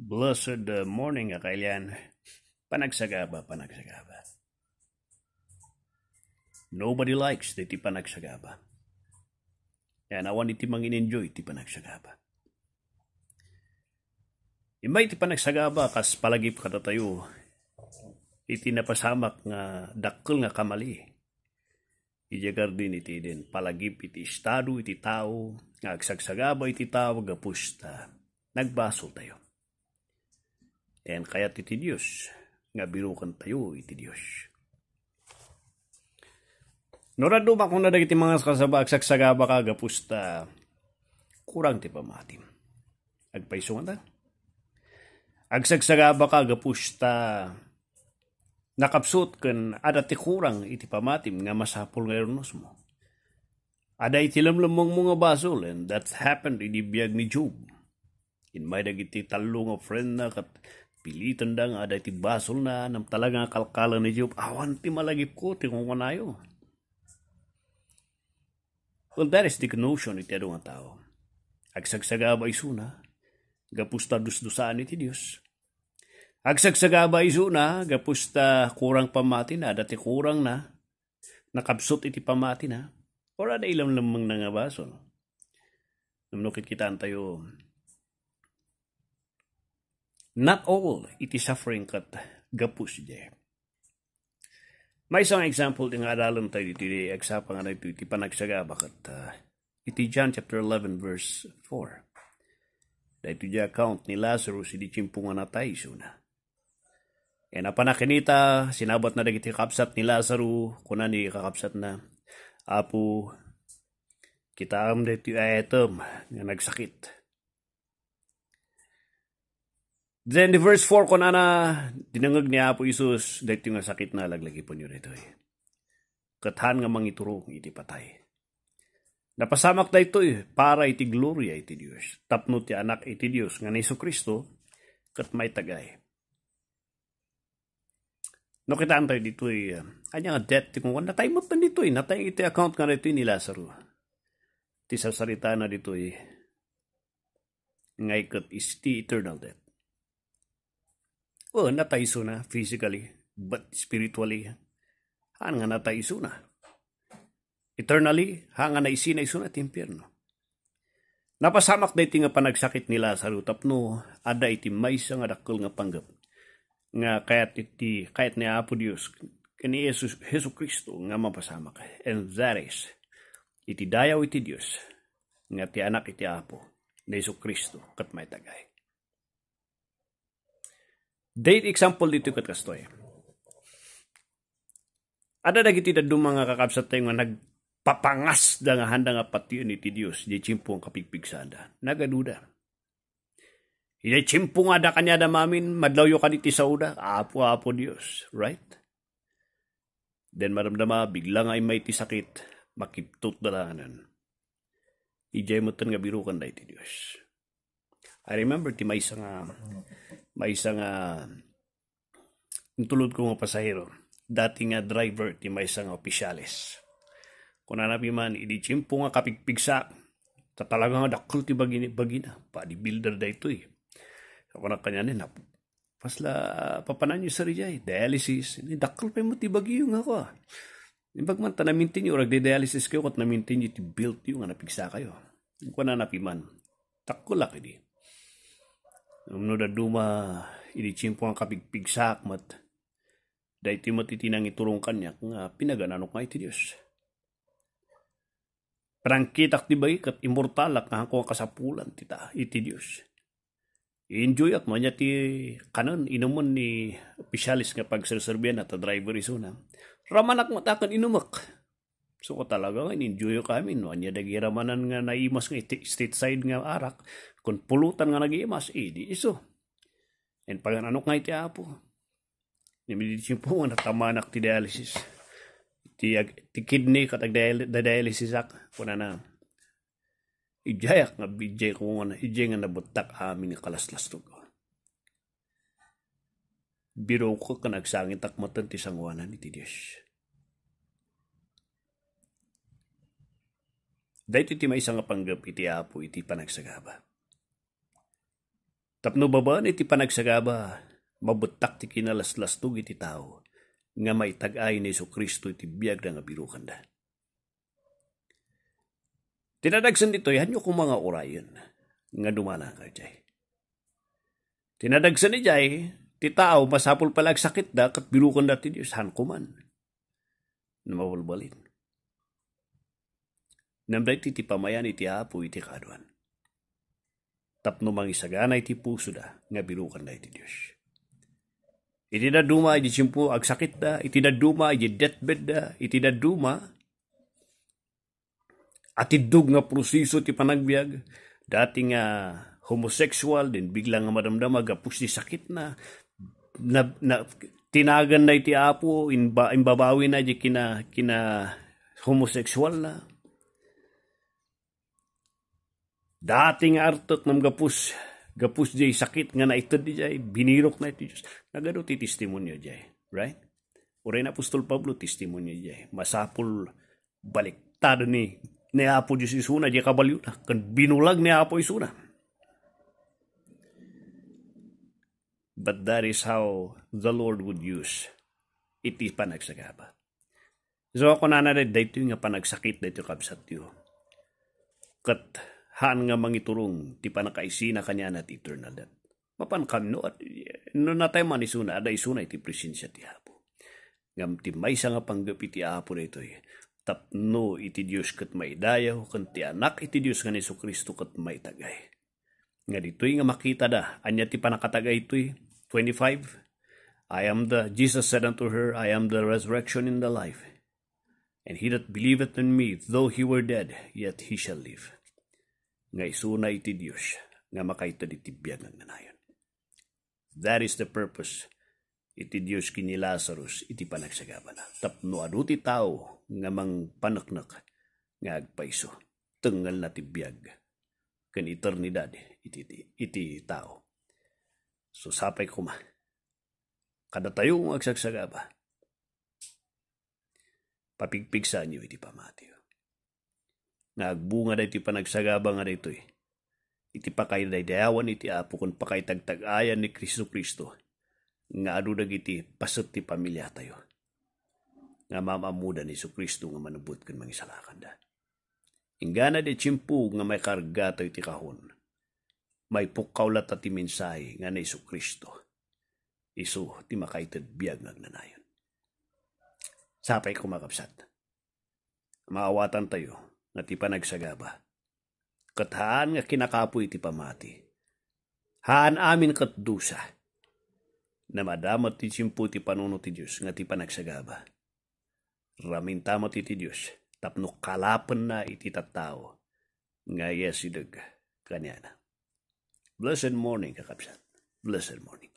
Blessed uh, morning, kakailan. Ah, panagsagaba, panagsagaba. Nobody likes the ti panagsagaba. I want iti mangin enjoy ti panagsagaba. Imay ti panagsagaba kas palagip katatayo iti napasamak nga dakkel nga kamali. Ijagar din iti din palagi iti estado iti tao nga agsagsagaba iti tao gapusta. Nagbaso tayo And kaya iti Diyos, nga birukan tayo iti Diyos. Norado ba kung nadagiti mga kasabag sagsagaba ka gapusta kurang ti pamatim. Agpaisungan ta. Agsagsagaba ka gapusta nakapsut ken ada ti kurang iti pamatim nga masapol nga ernos mo. Ada iti lamlamang mga basol and that happened in ibiyag ni Job. In may dagiti talo nga friend na kat Pilitan da nga aday ti basol na nam talaga kalkalan ni Job. Awan ti malagip ko, tingon ko na yun. Well, that is the notion iti adu tao. Agsagsaga ba isuna, gapusta dusdusaan iti Dios. Agsagsaga ba isuna, gapusta kurang pamati na, dati kurang na, nakabsot iti pamati na, or ada ilam lamang na nga basol. Namnukit kita tayo, Not all iti suffering kat gapus je. May isang example ng aralan tayo dito, iti agsapa nga dito, iti panagsaga bakat uh, ah, iti John chapter 11 verse 4. Dahito di account ni Lazarus iti chimpungan na tayo suna. E napanakinita, sinabat na dagiti kapsat ni Lazarus, kunan ni kakapsat na, Apo, kita am dito ay etem, nga nagsakit Then the verse 4 ko na na, dinangag niya po Isus, dahil nga sakit na laglagi po niyo rito. Eh. Kathan nga mangituro, iti patay. Napasamak na ito eh, para iti gloria iti Diyos. Tapno ti anak iti Diyos, nga ni Kristo, kat may tagay. No kita antay dito eh, anya nga death, kung natay mo pa dito eh, natay iti account nga rito eh, ni Lazaro. Ti sa na dito eh, nga ikat is the eternal death o, oh, nataiso na physically, but spiritually, nga nataiso na. Eternally, hanga na isinaiso na timpirno. Napasamak na iti nga panagsakit ni Lazaro tapno ada iti maysa nga dakkel nga panggap nga kayat iti kayat ni Apo Dios kani Jesus Hesus Kristo nga mapasamak and that is iti dayaw iti Dios nga ti anak iti Apo ni Jesus Kristo kat may tagay. Date example dito kat kastoy. Ada dagiti daddu mga kakabsat tayo nga nagpapangas da nga handa nga pati ni ti Dios di chimpo ang kapigpigsada. Nagaduda. Ida chimpo nga da kanya da mamin madlawyo kaniti sauda. Apo apo Dios, right? Then maramdama bigla nga may ti sakit makiptot dalanganan. Ijay mo nga birukan da iti Dios. I remember ti may isa nga may isang uh, tulod nga pasahero, dating nga driver ti may isang opisyalis. Kunanabi man, chimpo nga kapigpigsa, ta talaga nga dakol ti bagina, bagina, bodybuilder da ito eh. Ako na kanya ni nap. Pasla, papanan niyo sa rijay, dialysis, ni dakol pa mo ti bagiyo nga ko. Ah. Ibag man, tanamintin niyo, di dialysis kayo, kat namintin niyo, ti built yung nga napigsa kayo. Kung na napiman, takol ako Umno da duma, iditsimpo ang kapigpigsak mat. Daiti matitinang iturong kanyak nga pinagananok nga iti Diyos. Prangkitak ti bay kat immortalak nga hangko kasapulan tita iti Diyos. I-enjoy at manya ti kanan inuman ni opisyalis nga pagserserbian at driver iso na. Ramanak matakan inumak So ko talaga nga, in-enjoy kami. No? Anya dagiramanan nga naimas nga stateside nga arak. Kung pulutan nga nagimas, eh di iso. And pag anok nga iti apo. Nimiditsin po nga natamanak ti dialysis. Ti, ti kidney katag dialysis ak. Kuna na. Ijayak nga bijay ko nga. Ijay nga nabutak amin ni kalaslas to ko. Biro ko ka nagsangit akmatan ti sangwanan iti Diyos. Dahito iti may nga panggap iti apo iti panagsagaba. Tapno babaan iti panagsagaba, mabutak ti kinalaslastog iti tao, nga may tagay ni Iso Kristo iti biyag na nga birukanda. Tinadagsan dito, yan yung mga orayon nga dumana ka jay. Tinadagsan ni jay, ti tao masapol palag sakit da kat birukan dati Diyos, han kuman. Namawalbalin. Namdag ti pamayan iti apo iti kaduan. Tapno mangisaganay ti puso da, nga bilukan da iti Diyos. Iti na duma, iti simpo, agsakit da, iti na duma, iti deathbed da, iti na duma, atidug nga proseso ti panagbiag, dati nga homosexual, din biglang nga madamdama, apos ti sakit na, na, na tinagan na iti apo, imba, imbabawi na di kina, kina homosexual na, Dating artot ng gapus, gapus jay sakit nga na ito di jay, binirok na ito Diyos. Nagano ti testimonyo jay, right? Uray na Apostol Pablo, testimonyo jay. Masapul baliktad ni ni Apo Diyos isuna, jay kabalyo na. Kan binulag ni Apo isuna. But that is how the Lord would use iti panagsagaba. So ako na na dito nga panagsakit dito kabsat yun. Kat han nga mangiturong ti panakaisi na kanya na ti eternal death. Mapan kami no at no na tayo manisuna, aday sunay ti presensya ti hapo. Ngam ti may nga panggapi ti hapo na ito eh. Tapno iti Diyos kat may dayaw, kan ti anak iti Diyos nga ni Kristo kat may tagay. Nga dito'y nga makita da, anya ti panakatagay ito'y 25. I am the, Jesus said unto her, I am the resurrection and the life. And he that believeth in me, though he were dead, yet he shall live nga isunay ti Dios nga makaita di tibiyag ng nanayon. That is the purpose iti Dios kini Lazarus iti panagsagaban na. Tapno adu ti tao nga mang panaknak nga agpaiso tengal na tibiyag ken eternidad iti, iti, iti tao. So sapay kuma. Kada tayo ang agsagsagaba, papigpigsan niyo iti pamatiyo. Nagbunga da iti panagsagabang nga dito eh. Iti pakay daydayawan iti apo kun pakay tagtagayan ni Kristo Kristo. Nga adudag iti pasot ti pamilya tayo. Nga mamamuda ni Kristo nga manubot kun mangisalakan da. Ingana di chimpug nga may karga tayo iti kahon. May pukawlat at iminsay nga ni Iso Kristo. Isu ti makaitad biyag nagnanayon. Sapay kumakapsat. Maawatan tayo nga ti panagsagaba. Kathaan nga kinakapoy ti pamati. Haan amin dusa. Na madamat ti simpu ti panuno ti Diyos nga ti panagsagaba. Ramin tamat iti Diyos tapno kalapan na iti tattao nga yesidag kanya na. Blessed morning, kakapsan. Blessed morning.